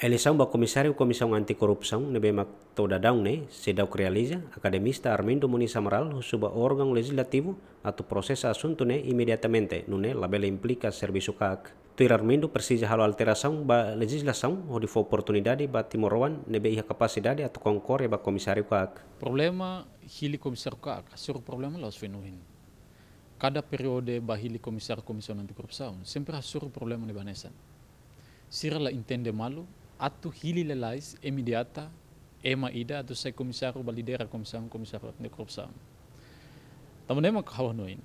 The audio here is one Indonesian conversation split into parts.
Elisaung ba anti Comissão nebe nebemak to daun ne sedau krealiza akademista Armindo Muniz Amaral suba organ legislativo atu proses assunto ne imediatamente nune label implika servisu kak. Tuir Armindo persija halo alterasaung ba legislasaung ho di oportunidade ba timoroan nebe iha kapasidade atu concorde ba komisario kak. Problema hili komisario kak asur problema los fenuhin. Kada periode ba hili komisaung anti Anticorrupção sempre asur problema ne banesan. Sira la intende malu, atu lelais e imediata ema ida atu sai komisaru balidera komisaru komisaro ne korupsam Tamu nema kawa noin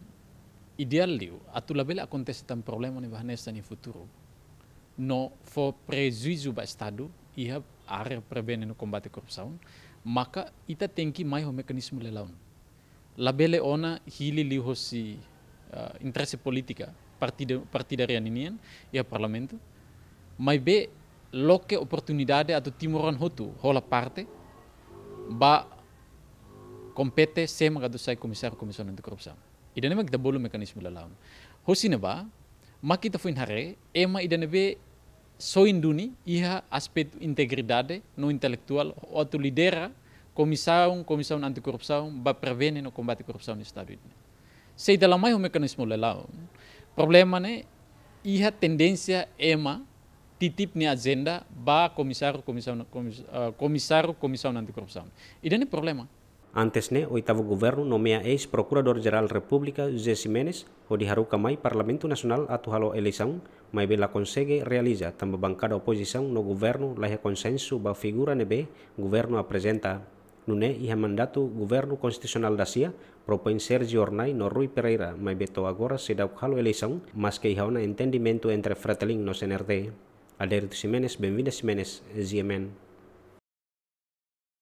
ideal liu atu labela a tam problema ne bahanesa ni futuro no fo prejuízo ba estado iha area prevene no combate maka ita tenki mai ho mecanismo lelaun labele ona hili liu hosi uh, interese politika partida partidarian inian ia parlamento mai be lo que oportunidade a do Timoran Hotu, rola parte, ba compete semra do sai komisar comissão de korupsi. E daí que bolu mecanismo lá lá. Hosina ba, makita fuin hare, ema idane be soin duni iha aspek integridade no intelektual atau lidera comissão anti korupsi ba prevene no combate korupsi ni stadu ini. Sei dalamai mai mekanisme mecanismo lá Problema ne iha tendência ema titipnya agenda ba comissário, comissão, ah, comissário, comissão anticorrupção. E não é problema. Antes, né, oitavo governo nomea ex-procurador-geral República José Ximenes, o de mai Parlamento Nacional atuhalo eleição, mas bela consegue realiza também bancada oposição no governo, lá consenso ba figura nebe, governo apresenta Nune a mandato governo constitucional da CIA, propõe Sergio Ornai no Rui Pereira, mas beto agora se dá o eleição, mas que há um entendimento entre Fratelin no CNRD. ada Rito Simenes, Benvides Simenes, Ziemen